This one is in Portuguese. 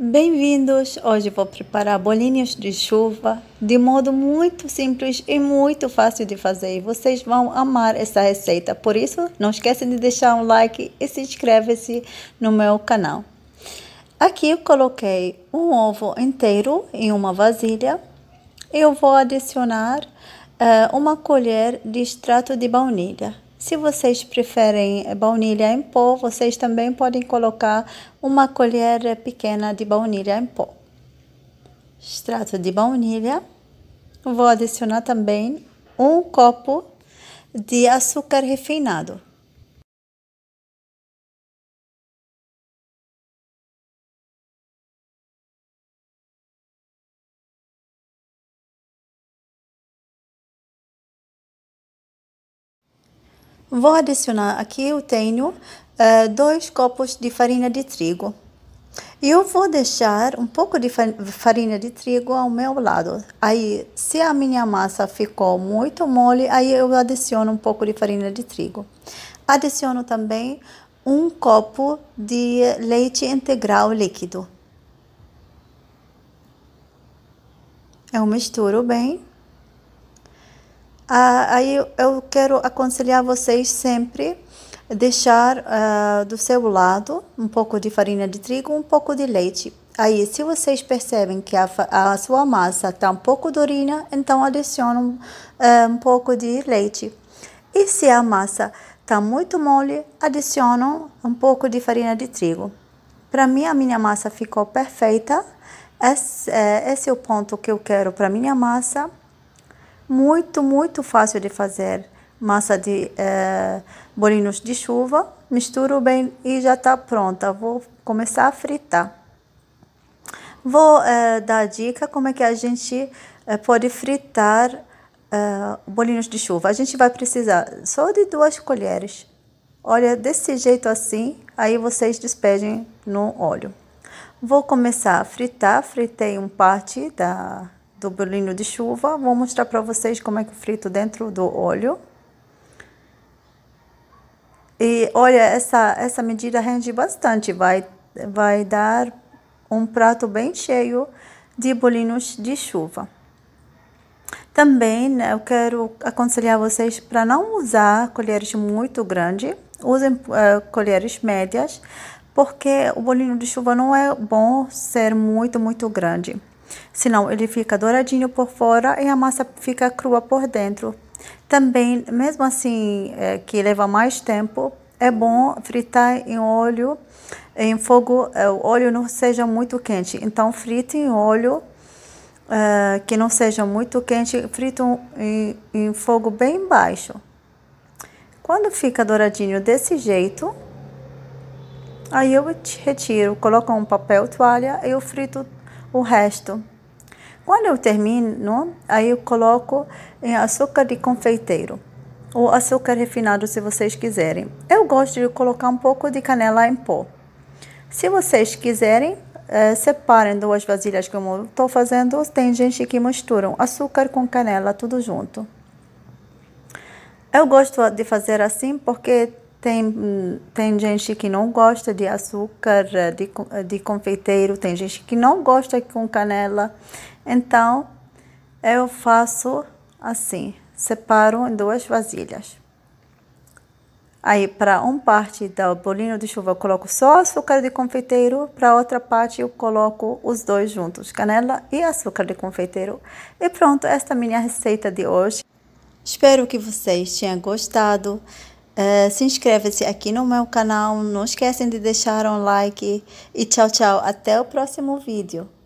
Bem-vindos! Hoje vou preparar bolinhos de chuva de modo muito simples e muito fácil de fazer vocês vão amar essa receita. Por isso, não esquecem de deixar um like e se inscreve-se no meu canal. Aqui eu coloquei um ovo inteiro em uma vasilha. Eu vou adicionar uh, uma colher de extrato de baunilha se vocês preferem baunilha em pó, vocês também podem colocar uma colher pequena de baunilha em pó. Extrato de baunilha. Vou adicionar também um copo de açúcar refinado. Vou adicionar aqui, eu tenho uh, eh, dois copos de farinha de trigo. E eu vou deixar um pouco de farinha de trigo ao meu lado. Aí, se a minha massa ficou muito mole, aí eu adiciono um pouco de farinha de trigo. Adiciono também um copo de leite integral líquido. Eu misturo bem. Ah, aí eu quero aconselhar vocês sempre deixar ah, do seu lado um pouco de farinha de trigo, um pouco de leite. Aí, se vocês percebem que a, a sua massa está um pouco durinha, então adicionam ah, um pouco de leite. E se a massa está muito mole, adicionam um pouco de farinha de trigo. Para mim, a minha massa ficou perfeita. Esse, eh, esse é o ponto que eu quero para minha massa muito, muito fácil de fazer. Massa de eh, bolinhos de chuva, misturo bem e já está pronta. Vou começar a fritar. Vou eh, dar a dica como é que a gente eh, pode fritar bolinhos de chuva. A gente vai precisar só de duas colheres. Olha, desse jeito assim, aí vocês despejem no óleo. Vou começar a fritar, fritei um parte da, do bolinho de chuva. Vou mostrar para vocês como é que frito dentro do óleo. E olha, essa, essa medida rende bastante, vai, vai dar um prato bem cheio de bolinhos de chuva. Também né, eu quero aconselhar vocês para não usar colheres muito grandes, usem uh, colheres médias, porque o bolinho de chuva não é bom ser muito, muito grande. Senão ele fica douradinho por fora e a massa fica crua por dentro. Também, mesmo assim, é, que leva mais tempo, é bom fritar em óleo, em fogo, é, o óleo não seja muito quente. Então, frita em óleo é, que não seja muito quente, frita em, em fogo bem baixo. Quando fica douradinho desse jeito, aí eu retiro, coloco um papel toalha e eu frito o resto. Quando eu termino, aí eu coloco em açúcar de confeiteiro ou açúcar refinado se vocês quiserem. Eu gosto de colocar um pouco de canela em pó. Se vocês quiserem, é, separem duas vasilhas como estou fazendo. Tem gente que misturam açúcar com canela tudo junto. Eu gosto de fazer assim porque tem, tem gente que não gosta de açúcar, de, de confeiteiro, tem gente que não gosta com canela. Então, eu faço assim, separo em duas vasilhas. Aí, para uma parte do bolinho de chuva, eu coloco só açúcar de confeiteiro. Para outra parte, eu coloco os dois juntos, canela e açúcar de confeiteiro. E pronto, esta é a minha receita de hoje. Espero que vocês tenham gostado. Eh, se inscreva-se aqui no meu canal, não esquecem de deixar um like e tchau, tchau. Até o próximo vídeo.